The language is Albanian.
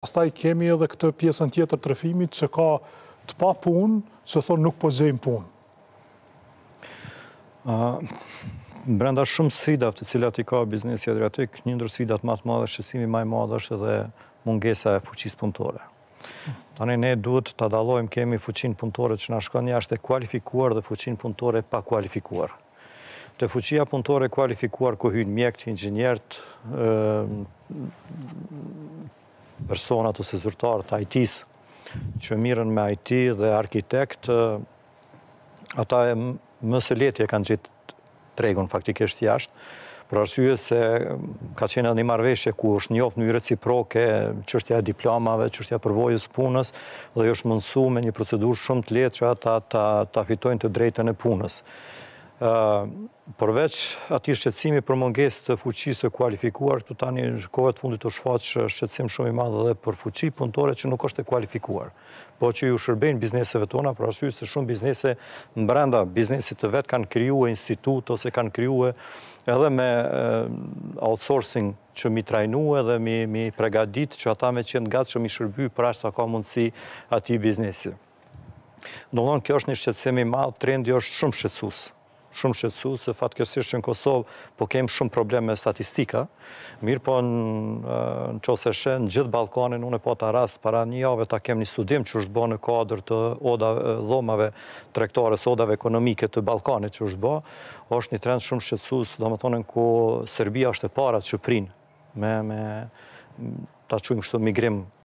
Pastaj kemi edhe këtë pjesën tjetër të rëfimit që ka të pa punë, që thonë nuk po gjejmë punë. Brenda shumë sfidat të cilat i ka biznesi e një ndrë sfidat matë madhe, shqesimi maj madhe është edhe mungesa e fuqis punëtore. Tani ne duhet të adalojmë kemi fuqin punëtore që nashka një ashtë e kualifikuar dhe fuqin punëtore pa kualifikuar. Të fuqia punëtore kualifikuar ku hynë mjekët, ingjenjertë, personat ose zyrtarë të IT-s që mirën me IT dhe arkitekt, ata e mësë leti e kanë gjithë tregun faktikisht jashtë, për arsye se ka qenë edhe një marveshje ku është njofë një reciproke, qështja e diplomave, qështja përvojës punës, dhe është mënsu me një procedur shumë të letë që ata ta fitojnë të drejten e punës përveç ati shqecimi për mënges të fuqisë kualifikuar, të tani në kohet fundit të shfaqë shqecim shumë i madhe dhe për fuqi punëtore që nuk është e kualifikuar, po që ju shërbejnë bizneseve tona, për asyjë se shumë biznese në brenda, biznesit të vetë kanë kryu e institut, ose kanë kryu e edhe me outsourcing që mi trajnu e dhe mi pregadit që ata me qenë gatë që mi shërby për ashtë sa ka mundësi ati biznesi. Në nënë, kjo është një shqecimi madhë, trendi është shumë shqecusë shumë shqetsu, se fatkesisht që në Kosovë po kemë shumë probleme me statistika, mirë po në qo se shenë, në gjithë Balkanin, unë e po ta rast, para një jave ta kemë një studim që është bo në kodrë të dhomave trektores, odave ekonomike të Balkanit që është bo, është një trend shumë shqetsu, se do më thonën ku Serbia është e para që prinë me ta qujmë shtu migrim